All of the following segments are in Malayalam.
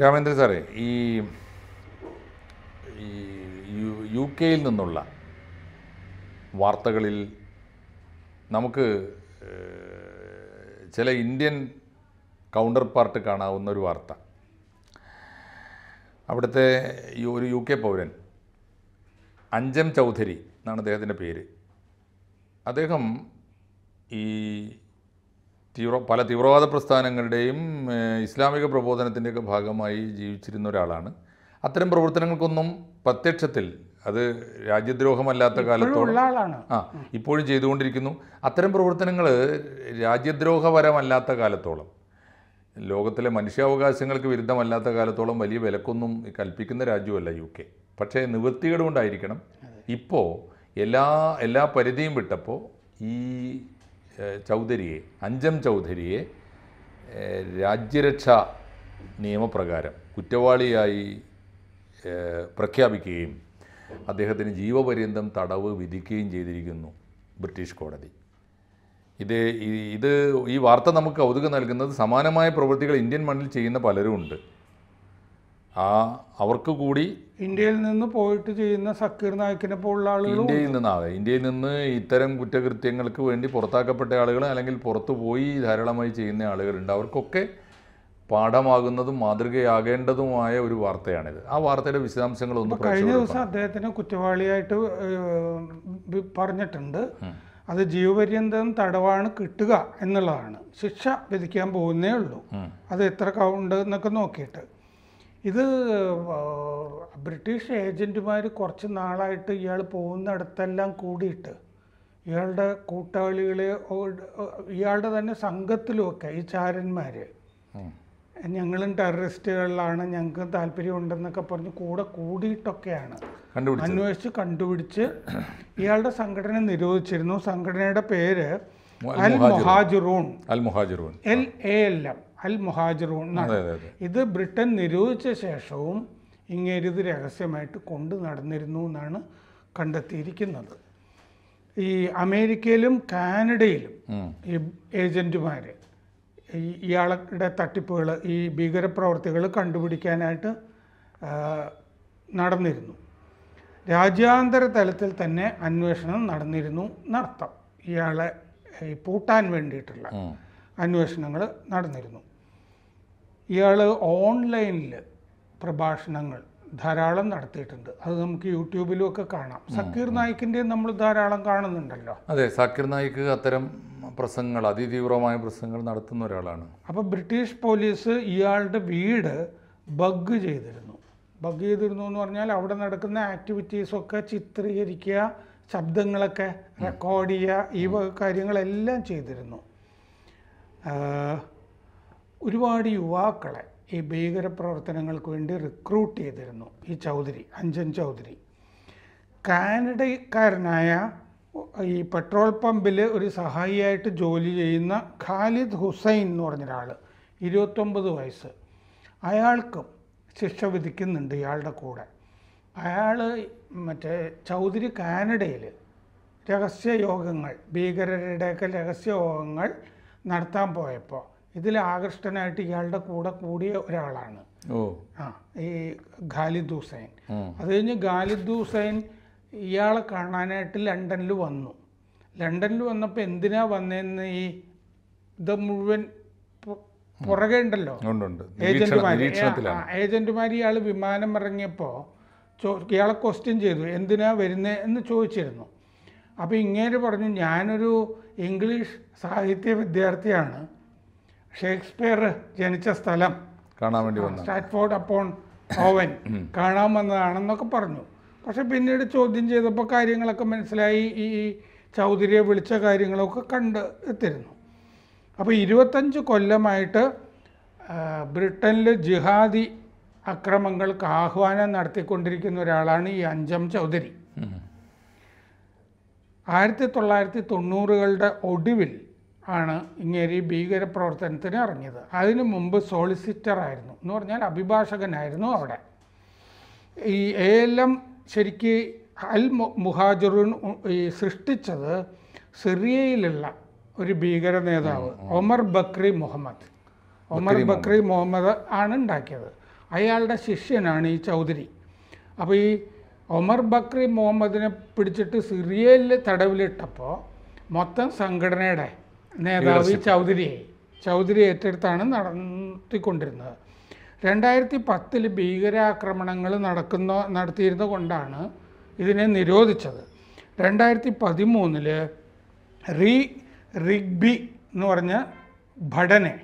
രാമേന്ദ്ര സാറേ ഈ ഈ യു കെയിൽ നിന്നുള്ള വാർത്തകളിൽ നമുക്ക് ചില ഇന്ത്യൻ കൗണ്ടർ പാർട്ട് കാണാവുന്ന ഒരു വാർത്ത അവിടുത്തെ ഒരു യു കെ പൗരൻ അഞ്ചം ചൗധരി എന്നാണ് അദ്ദേഹത്തിൻ്റെ പേര് അദ്ദേഹം ഈ തീവ്ര പല തീവ്രവാദ പ്രസ്ഥാനങ്ങളുടെയും ഇസ്ലാമിക പ്രബോധനത്തിൻ്റെയൊക്കെ ഭാഗമായി ജീവിച്ചിരുന്ന ഒരാളാണ് അത്തരം പ്രവർത്തനങ്ങൾക്കൊന്നും പ്രത്യക്ഷത്തിൽ അത് രാജ്യദ്രോഹമല്ലാത്ത കാലത്തോളം ആ ഇപ്പോഴും ചെയ്തുകൊണ്ടിരിക്കുന്നു അത്തരം പ്രവർത്തനങ്ങൾ രാജ്യദ്രോഹപരമല്ലാത്ത കാലത്തോളം ലോകത്തിലെ മനുഷ്യാവകാശങ്ങൾക്ക് വിരുദ്ധമല്ലാത്ത കാലത്തോളം വലിയ വിലക്കൊന്നും കൽപ്പിക്കുന്ന രാജ്യമല്ല യു കെ പക്ഷേ നിവൃത്തികേട് കൊണ്ടായിരിക്കണം ഇപ്പോൾ എല്ലാ എല്ലാ പരിധിയും വിട്ടപ്പോൾ ഈ ചൗധരിയെ അഞ്ചം ചൗധരിയെ രാജ്യരക്ഷാ നിയമപ്രകാരം കുറ്റവാളിയായി പ്രഖ്യാപിക്കുകയും അദ്ദേഹത്തിന് ജീവപര്യന്തം തടവ് വിധിക്കുകയും ചെയ്തിരിക്കുന്നു ബ്രിട്ടീഷ് കോടതി ഇത് ഇത് ഈ വാർത്ത നമുക്ക് കൗതുകം നൽകുന്നത് സമാനമായ പ്രവൃത്തികൾ ഇന്ത്യൻ മണ്ണിൽ ചെയ്യുന്ന പലരും ഉണ്ട് ആ അവർക്ക് കൂടി ഇന്ത്യയിൽ നിന്ന് പോയിട്ട് ചെയ്യുന്ന സക്കീർ നായിക്കിനെ പോലുള്ള ആളുകൾ ഇന്ത്യയിൽ നിന്നാണ് ഇന്ത്യയിൽ നിന്ന് ഇത്തരം കുറ്റകൃത്യങ്ങൾക്ക് വേണ്ടി പുറത്താക്കപ്പെട്ട ആളുകൾ അല്ലെങ്കിൽ പുറത്തു പോയി ധാരാളമായി ചെയ്യുന്ന ആളുകളുണ്ട് അവർക്കൊക്കെ പാഠമാകുന്നതും മാതൃകയാകേണ്ടതുമായ ഒരു വാർത്തയാണിത് ആ വാർത്തയുടെ വിശദാംശങ്ങളൊന്നും കഴിഞ്ഞ ദിവസം അദ്ദേഹത്തിന് കുറ്റവാളിയായിട്ട് പറഞ്ഞിട്ടുണ്ട് അത് ജീവപര്യന്തം തടവാണ് കിട്ടുക എന്നുള്ളതാണ് ശിക്ഷ വിധിക്കാൻ പോകുന്നേ ഉള്ളൂ അത് എത്ര കൗണ്ട് എന്നൊക്കെ നോക്കിയിട്ട് ഇത് ബ്രിട്ടീഷ് ഏജൻറ്റുമാർ കുറച്ച് നാളായിട്ട് ഇയാൾ പോകുന്നിടത്തെല്ലാം കൂടിയിട്ട് ഇയാളുടെ കൂട്ടാളികളെ ഇയാളുടെ തന്നെ സംഘത്തിലുമൊക്കെ ഈ ചാരന്മാർ ഞങ്ങളും ടെററിസ്റ്റുകളിലാണ് ഞങ്ങൾക്ക് താല്പര്യമുണ്ടെന്നൊക്കെ പറഞ്ഞ് കൂടെ കൂടിയിട്ടൊക്കെയാണ് അന്വേഷിച്ച് കണ്ടുപിടിച്ച് ഇയാളുടെ സംഘടന നിരോധിച്ചിരുന്നു സംഘടനയുടെ പേര് Al Muhajiroun Al Muhajiroun L A L M Al Muhajiroun ഇത് ബ്രിട്ടൻ നിരോധിച്ച ശേഷവും ഇങ്ങേരിത് രഹസ്യമായിട്ട് കൊണ്ടു നടന്നിരുന്നു എന്നാണ് കണ്ടെത്തിയിരിക്കുന്നത് ഈ അമേരിക്കയിലും കാനഡയിലും ഈ ഏജൻറ്റുമാർ ഇയാളുടെ തട്ടിപ്പുകൾ ഈ ഭീകരപ്രവർത്തികൾ കണ്ടുപിടിക്കാനായിട്ട് നടന്നിരുന്നു രാജ്യാന്തര തലത്തിൽ തന്നെ അന്വേഷണം നടന്നിരുന്നു നടത്താം ഇയാളെ പൂട്ടാൻ വേണ്ടിയിട്ടുള്ള അന്വേഷണങ്ങൾ നടന്നിരുന്നു ഇയാൾ ഓൺലൈനിൽ പ്രഭാഷണങ്ങൾ ധാരാളം നടത്തിയിട്ടുണ്ട് അത് നമുക്ക് യൂട്യൂബിലും ഒക്കെ കാണാം സക്കീർ നായിക്കിന്റെ നമ്മൾ ധാരാളം കാണുന്നുണ്ടല്ലോ അതെ സക്കീർ നായിക്ക് അത്തരം പ്രസംഗങ്ങൾ അതിതീവ്രമായ പ്രസംഗങ്ങൾ നടത്തുന്ന ഒരാളാണ് അപ്പോൾ ബ്രിട്ടീഷ് പോലീസ് ഇയാളുടെ വീട് ബഗ് ചെയ്തിരുന്നു ബഗ് ചെയ്തിരുന്നു എന്ന് പറഞ്ഞാൽ അവിടെ നടക്കുന്ന ആക്ടിവിറ്റീസൊക്കെ ചിത്രീകരിക്കുക ശബ്ദങ്ങളൊക്കെ റെക്കോർഡ് ചെയ്യുക ഈ കാര്യങ്ങളെല്ലാം ചെയ്തിരുന്നു ഒരുപാട് യുവാക്കളെ ഈ ഭീകര പ്രവർത്തനങ്ങൾക്ക് വേണ്ടി റിക്രൂട്ട് ചെയ്തിരുന്നു ഈ ചൗധരി അഞ്ചൻ ചൗധരി കാനഡക്കാരനായ ഈ പെട്രോൾ പമ്പിൽ ഒരു സഹായിയായിട്ട് ജോലി ചെയ്യുന്ന ഖാലിദ് ഹുസൈൻ എന്ന് പറഞ്ഞ ഒരാൾ ഇരുപത്തൊമ്പത് വയസ്സ് അയാൾക്കും ശിക്ഷ വിധിക്കുന്നുണ്ട് ഇയാളുടെ കൂടെ അയാൾ മറ്റേ ചൗധരി കാനഡയിൽ രഹസ്യ യോഗങ്ങൾ ഭീകരരുടെയൊക്കെ രഹസ്യ യോഗങ്ങൾ നടത്താൻ പോയപ്പോൾ ഇതിൽ ആകൃഷ്ടനായിട്ട് ഇയാളുടെ കൂടെ കൂടിയ ഒരാളാണ് ആ ഈ ഖാലിദ് ഹുസൈൻ അത് കഴിഞ്ഞ് ഖാലിദ് ഹുസൈൻ ഇയാളെ കാണാനായിട്ട് ലണ്ടനിൽ വന്നു ലണ്ടനിൽ വന്നപ്പോൾ എന്തിനാ വന്നതെന്ന് ഈ ഇത് മുഴുവൻ പുറകെ ഉണ്ടല്ലോ ഏജന്റുമാർ ഇയാൾ വിമാനം ഇറങ്ങിയപ്പോൾ ഇയാളെ ക്വസ്റ്റ്യൻ ചെയ്തു എന്തിനാ വരുന്നത് എന്ന് ചോദിച്ചിരുന്നു അപ്പോൾ ഇങ്ങനെ പറഞ്ഞു ഞാനൊരു ഇംഗ്ലീഷ് സാഹിത്യ വിദ്യാർത്ഥിയാണ് ഷേക്സ്പിയർ ജനിച്ച സ്ഥലം കാണാൻ വേണ്ടി വന്നു സ്റ്റാറ്റ്ഫോർഡ് അപ്പോൺ ഓവൻ കാണാൻ വന്നതാണെന്നൊക്കെ പറഞ്ഞു പക്ഷെ പിന്നീട് ചോദ്യം ചെയ്തപ്പോൾ കാര്യങ്ങളൊക്കെ മനസ്സിലായി ഈ ചൗധരിയെ വിളിച്ച കാര്യങ്ങളൊക്കെ കണ്ട് എത്തിരുന്നു അപ്പോൾ ഇരുപത്തഞ്ച് കൊല്ലമായിട്ട് ബ്രിട്ടനിൽ ജിഹാദി അക്രമങ്ങൾക്ക് ആഹ്വാനം നടത്തിക്കൊണ്ടിരിക്കുന്ന ഒരാളാണ് ഈ അഞ്ചം ചൗധരി ആയിരത്തി തൊള്ളായിരത്തി തൊണ്ണൂറുകളുടെ ഒടുവിൽ ആണ് ഇങ്ങേരി ഭീകരപ്രവർത്തനത്തിന് ഇറങ്ങിയത് അതിനു മുമ്പ് സോളിസിറ്റർ ആയിരുന്നു എന്ന് പറഞ്ഞാൽ അഭിഭാഷകനായിരുന്നു അവിടെ ഈ എ എൽ എം ശരിക്ക് അൽ മുഹാജുറിൻ ഈ സൃഷ്ടിച്ചത് സിറിയയിലുള്ള ഒരു ഭീകര നേതാവ് ഒമർ ബക്രി മുഹമ്മദ് ഒമർ ബക്രി മുഹമ്മദ് ആണ് ഉണ്ടാക്കിയത് അയാളുടെ ശിഷ്യനാണ് ഈ ചൗധരി അപ്പോൾ ഈ ഒമർ ബക്രി മുഹമ്മദിനെ പിടിച്ചിട്ട് സിറിയയിൽ തടവിലിട്ടപ്പോൾ മൊത്തം സംഘടനയുടെ നേതാവ് ചൗധരിയെ ചൗധരി ഏറ്റെടുത്താണ് നടത്തിക്കൊണ്ടിരുന്നത് രണ്ടായിരത്തി പത്തിൽ ഭീകരാക്രമണങ്ങൾ നടക്കുന്ന നടത്തിയിരുന്നത് കൊണ്ടാണ് ഇതിനെ നിരോധിച്ചത് രണ്ടായിരത്തി പതിമൂന്നിൽ റീ റിഗ്ബി എന്ന് പറഞ്ഞ ഭടനെ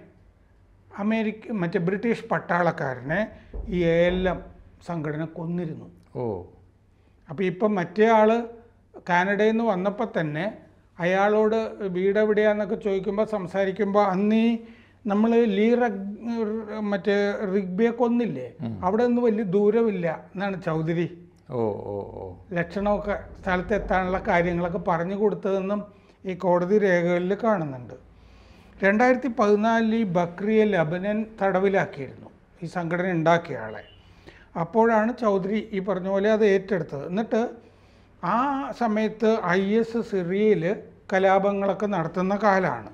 അമേരിക്ക മറ്റേ ബ്രിട്ടീഷ് പട്ടാളക്കാരനെ ഈ എ എൽ എം സംഘടന കൊന്നിരുന്നു ഓ അപ്പോൾ ഇപ്പം മറ്റേ ആൾ കാനഡയിൽ നിന്ന് വന്നപ്പോൾ തന്നെ അയാളോട് വീട് ചോദിക്കുമ്പോൾ സംസാരിക്കുമ്പോൾ അന്നീ നമ്മൾ ലീ മറ്റേ റിഗ്ബിയെ കൊന്നില്ലേ അവിടെ ഒന്നും വലിയ ദൂരമില്ല എന്നാണ് ചൗധരി ഓ ഓ ഓ ലക്ഷണമൊക്കെ സ്ഥലത്തെത്താനുള്ള കാര്യങ്ങളൊക്കെ പറഞ്ഞു കൊടുത്തതെന്നും ഈ കോടതി രേഖകളിൽ കാണുന്നുണ്ട് രണ്ടായിരത്തി പതിനാലിൽ ഈ ബക്രിയെ ലബനൻ തടവിലാക്കിയിരുന്നു ഈ സംഘടന ഉണ്ടാക്കിയ ആളെ അപ്പോഴാണ് ചൗധരി ഈ പറഞ്ഞ പോലെ അത് ഏറ്റെടുത്തത് എന്നിട്ട് ആ സമയത്ത് ഐ എസ് സിറിയയിൽ കലാപങ്ങളൊക്കെ നടത്തുന്ന കാലമാണ്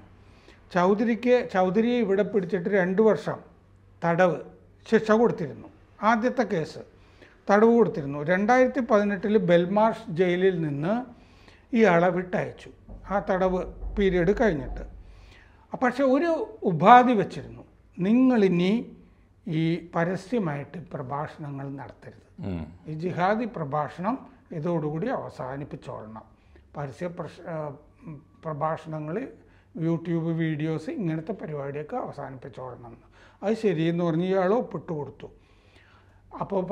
ചൗധരിക്ക് ചൗധരിയെ ഇവിടെ പിടിച്ചിട്ട് രണ്ട് വർഷം തടവ് ശിക്ഷ കൊടുത്തിരുന്നു ആദ്യത്തെ കേസ് തടവ് കൊടുത്തിരുന്നു രണ്ടായിരത്തി പതിനെട്ടിൽ ബെൽമാർഷ് ജയിലിൽ നിന്ന് ഇയാളെ വിട്ടയച്ചു ആ തടവ് പീരീഡ് കഴിഞ്ഞിട്ട് പക്ഷെ ഒരു ഉപാധി വെച്ചിരുന്നു നിങ്ങളിനി ഈ പരസ്യമായിട്ട് പ്രഭാഷണങ്ങൾ നടത്തരുത് ഈ ജിഹാദി പ്രഭാഷണം ഇതോടുകൂടി അവസാനിപ്പിച്ചോളണം പരസ്യ പ്രശ് പ്രഭാഷണങ്ങൾ യൂട്യൂബ് വീഡിയോസ് ഇങ്ങനത്തെ പരിപാടിയൊക്കെ അവസാനിപ്പിച്ചോടണം അത് ശരിയെന്ന് പറഞ്ഞ് ഇയാൾ ഒപ്പിട്ട് കൊടുത്തു അപ്പോൾ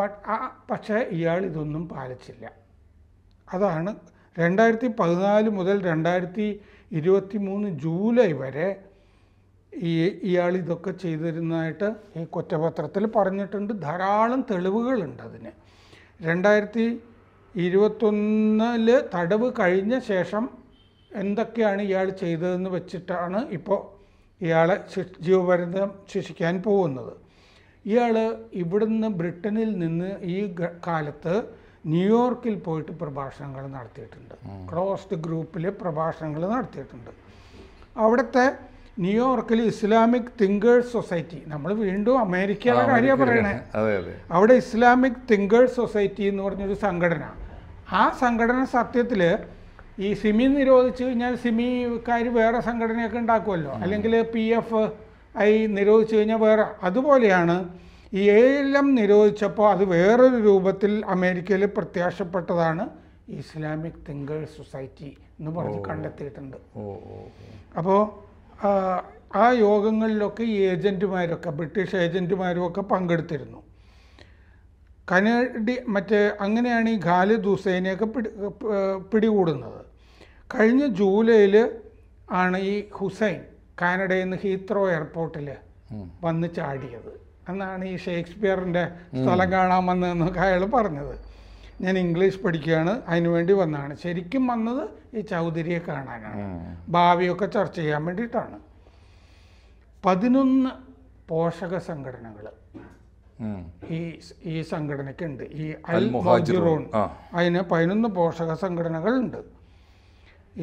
പക്ഷേ ഇയാൾ ഇതൊന്നും പാലിച്ചില്ല അതാണ് രണ്ടായിരത്തി പതിനാല് മുതൽ രണ്ടായിരത്തി ഇരുപത്തി മൂന്ന് ജൂലൈ വരെ ഈ ഇയാൾ ഇതൊക്കെ ചെയ്തിരുന്നതായിട്ട് ഈ കുറ്റപത്രത്തിൽ പറഞ്ഞിട്ടുണ്ട് ധാരാളം തെളിവുകളുണ്ട് അതിന് രണ്ടായിരത്തി ഇരുപത്തൊന്നിൽ തടവ് കഴിഞ്ഞ ശേഷം എന്തൊക്കെയാണ് ഇയാൾ ചെയ്തതെന്ന് വെച്ചിട്ടാണ് ഇപ്പോൾ ഇയാളെ ജീവപര്യന്തം ശിക്ഷിക്കാൻ പോകുന്നത് ഇയാൾ ഇവിടുന്ന് ബ്രിട്ടനിൽ നിന്ന് ഈ കാലത്ത് ന്യൂയോർക്കിൽ പോയിട്ട് പ്രഭാഷണങ്ങൾ നടത്തിയിട്ടുണ്ട് ക്ലോസ്ഡ് ഗ്രൂപ്പിൽ പ്രഭാഷണങ്ങൾ നടത്തിയിട്ടുണ്ട് അവിടുത്തെ ന്യൂയോർക്കിൽ ഇസ്ലാമിക് തിങ്കേഴ്സ് സൊസൈറ്റി നമ്മൾ വീണ്ടും അമേരിക്കയുടെ കാര്യമാണ് പറയണേ അവിടെ ഇസ്ലാമിക് തിങ്കേഴ്സ് സൊസൈറ്റി എന്ന് പറഞ്ഞൊരു സംഘടന ആ സംഘടന സത്യത്തിൽ ഈ സിമി നിരോധിച്ചു കഴിഞ്ഞാൽ സിമിക്കാർ വേറെ സംഘടനയൊക്കെ ഉണ്ടാക്കുമല്ലോ അല്ലെങ്കിൽ പി എഫ് ഐ നിരോധിച്ചു കഴിഞ്ഞാൽ വേറെ അതുപോലെയാണ് ഈ എം നിരോധിച്ചപ്പോൾ അത് വേറൊരു രൂപത്തിൽ അമേരിക്കയിൽ പ്രത്യാശപ്പെട്ടതാണ് ഇസ്ലാമിക് തിങ്കേഴ്സ് സൊസൈറ്റി എന്ന് പറഞ്ഞ് കണ്ടെത്തിയിട്ടുണ്ട് അപ്പോൾ ആ യോഗങ്ങളിലൊക്കെ ഈ ഏജൻറ്റുമാരൊക്കെ ബ്രിട്ടീഷ് ഏജൻറ്റുമാരും ഒക്കെ പങ്കെടുത്തിരുന്നു കനഡി മറ്റേ അങ്ങനെയാണ് ഈ ഖാലിദ് ഹുസൈനെയൊക്കെ പിടി പിടികൂടുന്നത് കഴിഞ്ഞ ജൂലൈയിൽ ആണ് ഈ ഹുസൈൻ കാനഡയിൽ നിന്ന് ഹീത്രോ എയർപോർട്ടിൽ വന്ന് ചാടിയത് എന്നാണ് ഈ ഷേക്സ്പിയറിൻ്റെ സ്ഥലം കാണാൻ വന്നതെന്നൊക്കെ അയാൾ പറഞ്ഞത് ഞാൻ ഇംഗ്ലീഷ് പഠിക്കുകയാണ് അതിനുവേണ്ടി വന്നതാണ് ശരിക്കും വന്നത് ഈ ചൗധരിയെ കാണാനാണ് ഭാവിയൊക്കെ ചർച്ച ചെയ്യാൻ വേണ്ടിയിട്ടാണ് പതിനൊന്ന് പോഷക സംഘടനകൾ ഈ ഈ ഉണ്ട് ഈ അൽ മുഹാജിറോൺ അതിന് പതിനൊന്ന് പോഷക സംഘടനകളുണ്ട്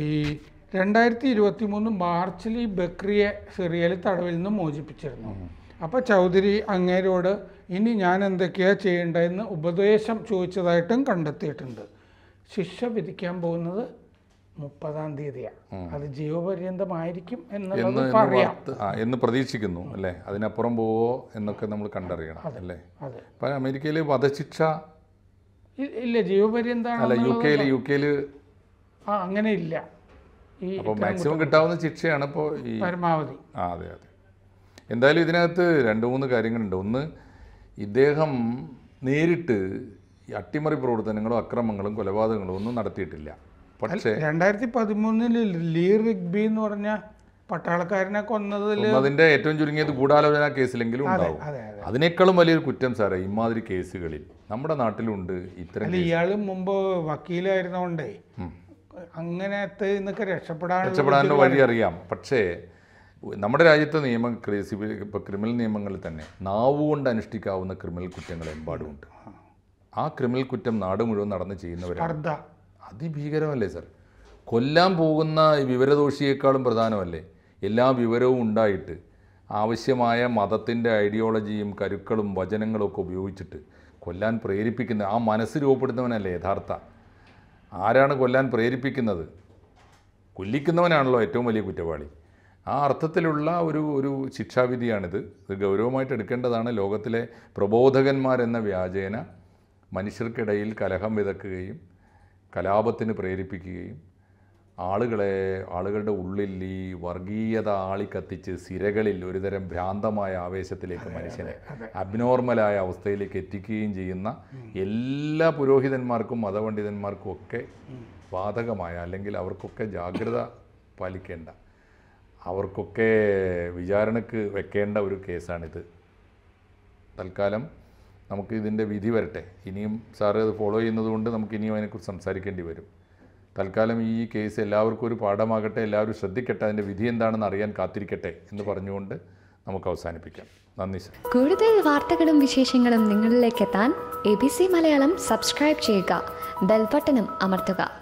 ഈ രണ്ടായിരത്തി ഇരുപത്തി മൂന്ന് മാർച്ചിൽ ഈ ബക്രിയെ സിറിയയിൽ തടവിൽ നിന്ന് മോചിപ്പിച്ചിരുന്നു അപ്പോൾ ചൗധരി അങ്ങേരോട് ഇനി ഞാൻ എന്തൊക്കെയാ ചെയ്യേണ്ടതെന്ന് ഉപദേശം ചോദിച്ചതായിട്ടും കണ്ടെത്തിയിട്ടുണ്ട് ശിക്ഷ വിധിക്കാൻ പോകുന്നത് മുപ്പതാം തീയതിയാണ് അത് ജീവപര്യന്തമായിരിക്കും എന്ന് പറയാം എന്ന് പ്രതീക്ഷിക്കുന്നു അല്ലേ അതിനപ്പുറം പോവോ എന്നൊക്കെ നമ്മൾ കണ്ടറിയണം അല്ലേ അതെ അമേരിക്കയില് വധശിക്ഷ ഇല്ല ജീവപര്യന്താണ് യു കെയിൽ യു ആ അങ്ങനെ ഇല്ല മാക്സിമം കിട്ടാവുന്ന ശിക്ഷയാണ് ഇപ്പോൾ ഈ പരമാവധി ആ അതെ അതെ എന്തായാലും ഇതിനകത്ത് രണ്ട് മൂന്ന് കാര്യങ്ങളുണ്ട് ഒന്ന് ഇദ്ദേഹം നേരിട്ട് അട്ടിമറി പ്രവർത്തനങ്ങളും അക്രമങ്ങളും കൊലപാതകങ്ങളും ഒന്നും നടത്തിയിട്ടില്ല പക്ഷേ രണ്ടായിരത്തി പതിമൂന്നില് ലീ റിഗ്ബി എന്ന് പറഞ്ഞ പട്ടാളക്കാരനെ കൊന്നതിൽ അതിന്റെ ഏറ്റവും ചുരുങ്ങിയത് ഗൂഢാലോചന കേസിലെങ്കിലും ഉണ്ടാവും അതിനേക്കാളും വലിയൊരു കുറ്റം സാറേ ഇമാതിരി കേസുകളിൽ നമ്മുടെ നാട്ടിലുണ്ട് ഇത്തരം ഇയാൾ മുമ്പ് വക്കീലായിരുന്നോണ്ടേ അങ്ങനത്തെ ഇന്നൊക്കെ രക്ഷപ്പെടാൻ രക്ഷപ്പെടാനുള്ള വഴി അറിയാം പക്ഷേ നമ്മുടെ രാജ്യത്തെ നിയമം ഇപ്പോൾ ക്രിമിനൽ നിയമങ്ങളിൽ തന്നെ നാവുകൊണ്ട് അനുഷ്ഠിക്കാവുന്ന ക്രിമിനൽ കുറ്റങ്ങൾ എമ്പാടുമുണ്ട് ആ ക്രിമിനൽ കുറ്റം നാട് മുഴുവൻ നടന്ന് ചെയ്യുന്നവരാണ് അതിഭീകരമല്ലേ സാർ കൊല്ലാൻ പോകുന്ന വിവരദോഷിയേക്കാളും പ്രധാനമല്ലേ എല്ലാ വിവരവും ഉണ്ടായിട്ട് ആവശ്യമായ മതത്തിൻ്റെ ഐഡിയോളജിയും കരുക്കളും വചനങ്ങളും ഒക്കെ ഉപയോഗിച്ചിട്ട് കൊല്ലാൻ പ്രേരിപ്പിക്കുന്ന ആ മനസ്സ് രൂപപ്പെടുത്തുന്നവനല്ലേ യഥാർത്ഥ ആരാണ് കൊല്ലാൻ പ്രേരിപ്പിക്കുന്നത് കൊല്ലിക്കുന്നവനാണല്ലോ ഏറ്റവും വലിയ കുറ്റവാളി ആ അർത്ഥത്തിലുള്ള ഒരു ഒരു ശിക്ഷാവിധിയാണിത് ഇത് ഗൗരവമായിട്ട് എടുക്കേണ്ടതാണ് ലോകത്തിലെ പ്രബോധകന്മാരെന്ന വ്യാജേന മനുഷ്യർക്കിടയിൽ കലഹം വിതക്കുകയും കലാപത്തിന് പ്രേരിപ്പിക്കുകയും ആളുകളെ ആളുകളുടെ ഉള്ളിൽ ഈ വർഗീയത ആളിക്കത്തിച്ച് സിരകളിൽ ഒരുതരം ഭ്രാന്തമായ ആവേശത്തിലേക്ക് മനുഷ്യനെ അബ്നോർമലായ അവസ്ഥയിലേക്ക് എത്തിക്കുകയും ചെയ്യുന്ന എല്ലാ പുരോഹിതന്മാർക്കും മതപണ്ഡിതന്മാർക്കും ഒക്കെ ബാധകമായ അല്ലെങ്കിൽ അവർക്കൊക്കെ ജാഗ്രത പാലിക്കേണ്ട അവർക്കൊക്കെ വിചാരണക്ക് വെക്കേണ്ട ഒരു കേസാണിത് തൽക്കാലം നമുക്ക് ഇതിൻ്റെ വിധി വരട്ടെ ഇനിയും സാറ് അത് ഫോളോ ചെയ്യുന്നതുകൊണ്ട് നമുക്ക് ഇനിയും അതിനെക്കുറിച്ച് സംസാരിക്കേണ്ടി വരും തൽക്കാലം ഈ കേസ് എല്ലാവർക്കും ഒരു പാഠമാകട്ടെ എല്ലാവരും ശ്രദ്ധിക്കട്ടെ അതിൻ്റെ വിധി എന്താണെന്ന് അറിയാൻ കാത്തിരിക്കട്ടെ എന്ന് പറഞ്ഞുകൊണ്ട് നമുക്ക് അവസാനിപ്പിക്കാം നന്ദി സർ കൂടുതൽ വാർത്തകളും വിശേഷങ്ങളും നിങ്ങളിലേക്ക് എത്താൻ A B C Malayalam subscribe ചെയ്യുക ബെൽബട്ടനും അമർത്തുക